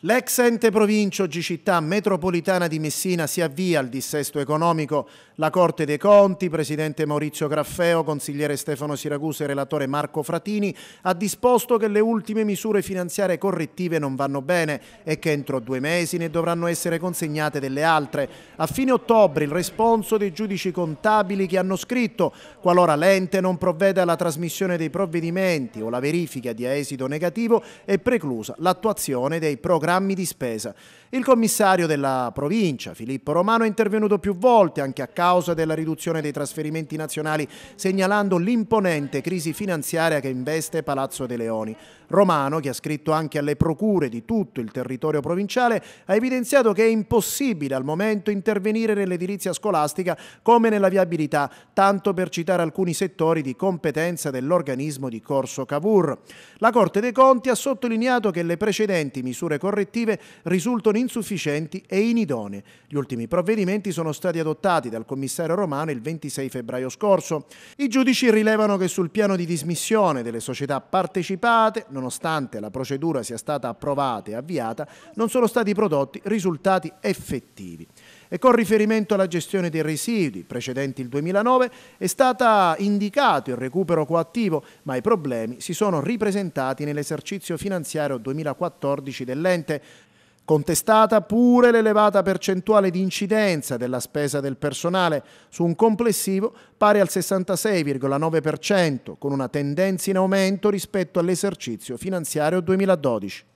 L'ex ente provincia oggi città metropolitana di Messina si avvia al dissesto economico. La Corte dei Conti, Presidente Maurizio Graffeo, Consigliere Stefano Siracusa e Relatore Marco Fratini, ha disposto che le ultime misure finanziarie correttive non vanno bene e che entro due mesi ne dovranno essere consegnate delle altre. A fine ottobre il responso dei giudici contabili che hanno scritto qualora l'ente non provveda alla trasmissione dei provvedimenti o la verifica di esito negativo è preclusa l'attuazione dei programmi programmi di spesa. Il commissario della provincia, Filippo Romano, è intervenuto più volte anche a causa della riduzione dei trasferimenti nazionali, segnalando l'imponente crisi finanziaria che investe Palazzo De Leoni. Romano, che ha scritto anche alle procure di tutto il territorio provinciale, ha evidenziato che è impossibile al momento intervenire nell'edilizia scolastica come nella viabilità, tanto per citare alcuni settori di competenza dell'organismo di Corso Cavour. La Corte dei Conti ha sottolineato che le precedenti misure correttive correttive risultano insufficienti e inidonee. Gli ultimi provvedimenti sono stati adottati dal commissario romano il 26 febbraio scorso. I giudici rilevano che sul piano di dismissione delle società partecipate, nonostante la procedura sia stata approvata e avviata, non sono stati prodotti risultati effettivi e con riferimento alla gestione dei residui precedenti il 2009 è stata indicato il recupero coattivo, ma i problemi si sono ripresentati nell'esercizio finanziario 2014 dell'ente, Contestata pure l'elevata percentuale di incidenza della spesa del personale su un complessivo pari al 66,9%, con una tendenza in aumento rispetto all'esercizio finanziario 2012.